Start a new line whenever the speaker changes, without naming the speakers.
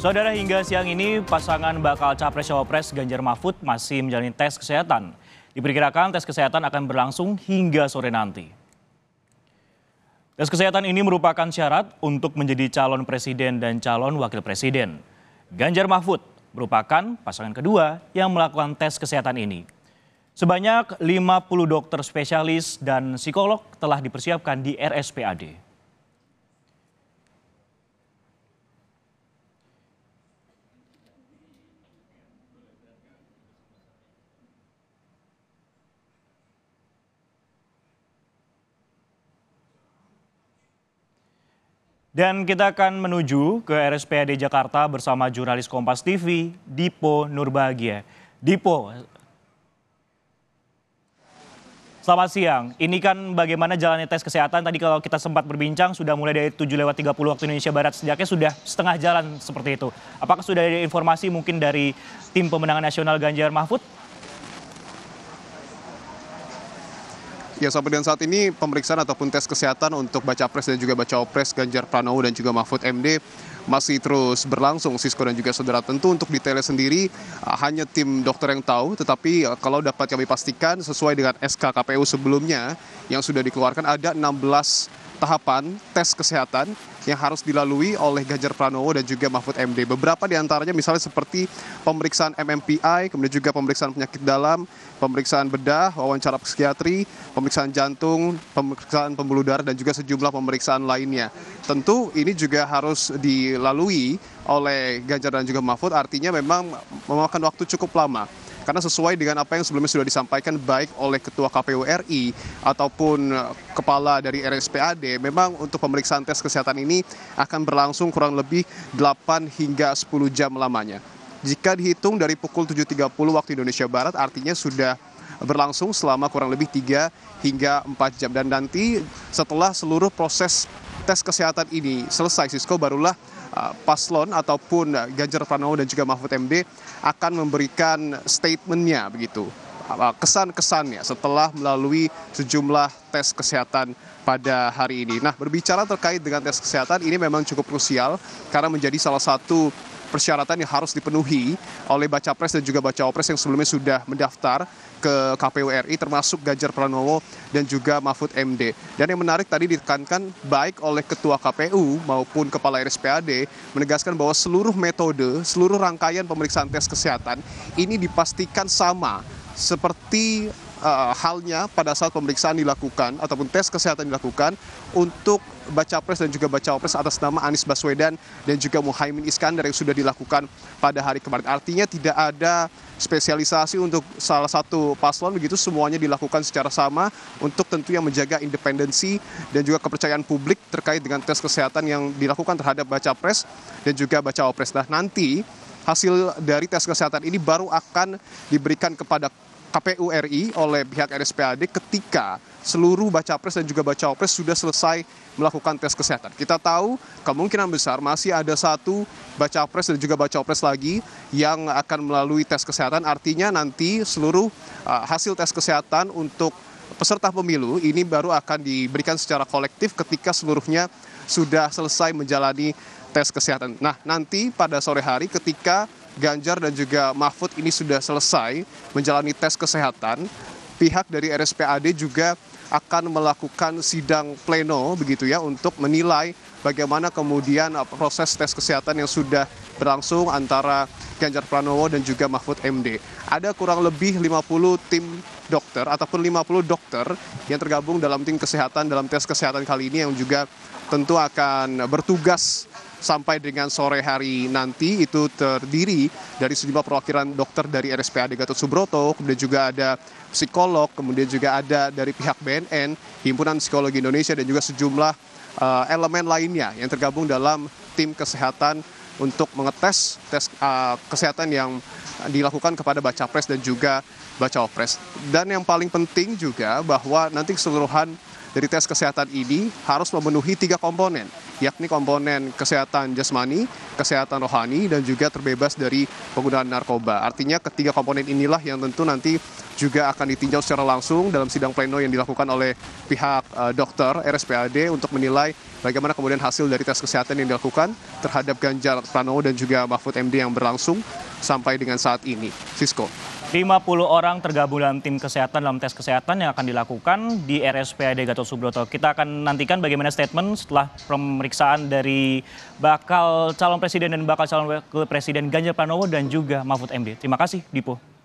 Saudara hingga siang ini pasangan bakal capres cawapres Ganjar Mahfud masih menjalani tes kesehatan. Diperkirakan tes kesehatan akan berlangsung hingga sore nanti. Tes kesehatan ini merupakan syarat untuk menjadi calon presiden dan calon wakil presiden. Ganjar Mahfud merupakan pasangan kedua yang melakukan tes kesehatan ini. Sebanyak 50 dokter spesialis dan psikolog telah dipersiapkan di RSPAD. Dan kita akan menuju ke RSPAD Jakarta bersama jurnalis Kompas TV, Dipo Nurbahagia. Dipo, selamat siang. Ini kan bagaimana jalannya tes kesehatan, tadi kalau kita sempat berbincang sudah mulai dari 7 lewat 30 waktu Indonesia Barat, sejaknya sudah setengah jalan seperti itu. Apakah sudah ada informasi mungkin dari tim pemenangan nasional Ganjar Mahfud?
Ya sampai dengan saat ini pemeriksaan ataupun tes kesehatan untuk baca pres dan juga baca opres Ganjar Pranowo dan juga Mahfud MD masih terus berlangsung Sisko dan juga saudara tentu untuk detailnya sendiri ah, hanya tim dokter yang tahu tetapi ah, kalau dapat kami pastikan sesuai dengan SK KPU sebelumnya yang sudah dikeluarkan ada 16 tahapan tes kesehatan yang harus dilalui oleh Ganjar Pranowo dan juga Mahfud MD. Beberapa di antaranya misalnya seperti pemeriksaan MMPI, kemudian juga pemeriksaan penyakit dalam, pemeriksaan bedah, wawancara psikiatri, pemeriksaan jantung, pemeriksaan pembuluh darah dan juga sejumlah pemeriksaan lainnya. Tentu ini juga harus dilalui oleh Ganjar dan juga Mahfud artinya memang memakan waktu cukup lama karena sesuai dengan apa yang sebelumnya sudah disampaikan baik oleh Ketua KPU RI ataupun eh, Kepala dari RSPAD, memang untuk pemeriksaan tes kesehatan ini akan berlangsung kurang lebih 8 hingga 10 jam lamanya. Jika dihitung dari pukul 7.30 waktu Indonesia Barat, artinya sudah berlangsung selama kurang lebih 3 hingga 4 jam. Dan nanti setelah seluruh proses tes kesehatan ini selesai Sisko barulah uh, paslon ataupun uh, Ganjar Pranowo dan juga Mahfud MD akan memberikan statementnya begitu uh, uh, kesan-kesannya setelah melalui sejumlah tes kesehatan pada hari ini. Nah, berbicara terkait dengan tes kesehatan ini memang cukup krusial karena menjadi salah satu persyaratan yang harus dipenuhi oleh baca pres dan juga baca opres yang sebelumnya sudah mendaftar ke KPU RI termasuk Ganjar Pranowo dan juga Mahfud MD. Dan yang menarik tadi ditekankan baik oleh Ketua KPU maupun Kepala RSPAD menegaskan bahwa seluruh metode, seluruh rangkaian pemeriksaan tes kesehatan ini dipastikan sama seperti uh, halnya pada saat pemeriksaan dilakukan ataupun tes kesehatan dilakukan untuk baca pres dan juga baca pres atas nama Anies Baswedan dan juga Muhaymin Iskandar yang sudah dilakukan pada hari kemarin. Artinya tidak ada spesialisasi untuk salah satu paslon begitu semuanya dilakukan secara sama untuk tentu yang menjaga independensi dan juga kepercayaan publik terkait dengan tes kesehatan yang dilakukan terhadap baca pres dan juga baca pres. Nah nanti hasil dari tes kesehatan ini baru akan diberikan kepada KPU RI oleh pihak RSPAD ketika seluruh baca pres dan juga baca pres sudah selesai melakukan tes kesehatan. Kita tahu kemungkinan besar masih ada satu baca pres dan juga baca pres lagi yang akan melalui tes kesehatan. Artinya nanti seluruh uh, hasil tes kesehatan untuk peserta pemilu ini baru akan diberikan secara kolektif ketika seluruhnya sudah selesai menjalani tes kesehatan. Nah, nanti pada sore hari ketika Ganjar dan juga Mahfud ini sudah selesai menjalani tes kesehatan, pihak dari RSPAD juga akan melakukan sidang pleno begitu ya untuk menilai bagaimana kemudian uh, proses tes kesehatan yang sudah berlangsung antara Ganjar Pranowo dan juga Mahfud MD. Ada kurang lebih 50 tim dokter ataupun 50 dokter yang tergabung dalam tim kesehatan dalam tes kesehatan kali ini yang juga tentu akan bertugas sampai dengan sore hari nanti itu terdiri dari sejumlah perwakilan dokter dari RSPAD Gatot Subroto, kemudian juga ada psikolog, kemudian juga ada dari pihak BNN, Himpunan Psikologi Indonesia dan juga sejumlah uh, elemen lainnya yang tergabung dalam tim kesehatan untuk mengetes tes uh, kesehatan yang dilakukan kepada baca pres dan juga baca opres. Dan yang paling penting juga bahwa nanti keseluruhan dari tes kesehatan ini harus memenuhi tiga komponen yakni komponen kesehatan jasmani, kesehatan rohani, dan juga terbebas dari penggunaan narkoba. Artinya ketiga komponen inilah yang tentu nanti juga akan ditinjau secara langsung dalam sidang pleno yang dilakukan oleh pihak uh, dokter RSPAD untuk menilai bagaimana kemudian hasil dari tes kesehatan yang dilakukan terhadap Ganjar Pranowo dan juga Mahfud MD yang berlangsung sampai dengan saat ini. Sisko.
50 orang tergabung dalam tim kesehatan dalam tes kesehatan yang akan dilakukan di RSPAD Gatot Subroto. Kita akan nantikan bagaimana statement setelah pemeriksaan dari bakal calon presiden dan bakal calon wakil presiden Ganjar Pranowo dan juga Mahfud MD. Terima kasih, Dipo.